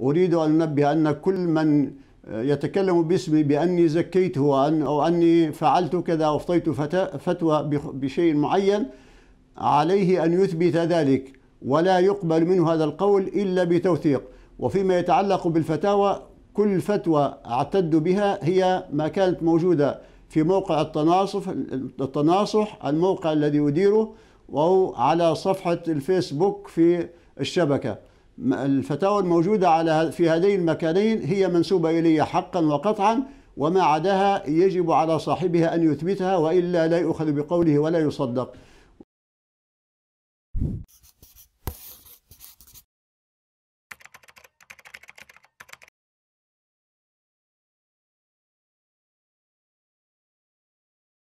أريد أن أنبه أن كل من يتكلم باسمي بأني زكيته وأن أو أني فعلت كذا أو أفطيت فتوى بشيء معين عليه أن يثبت ذلك ولا يقبل منه هذا القول إلا بتوثيق وفيما يتعلق بالفتاوى كل فتوى اعتد بها هي ما كانت موجودة في موقع التناصف التناصح الموقع الذي أديره أو على صفحة الفيسبوك في الشبكة الفتاوى الموجودة على في هذين المكانين هي منسوبة إلي حقا وقطعا وما عداها يجب على صاحبها أن يثبتها وإلا لا يؤخذ بقوله ولا يصدق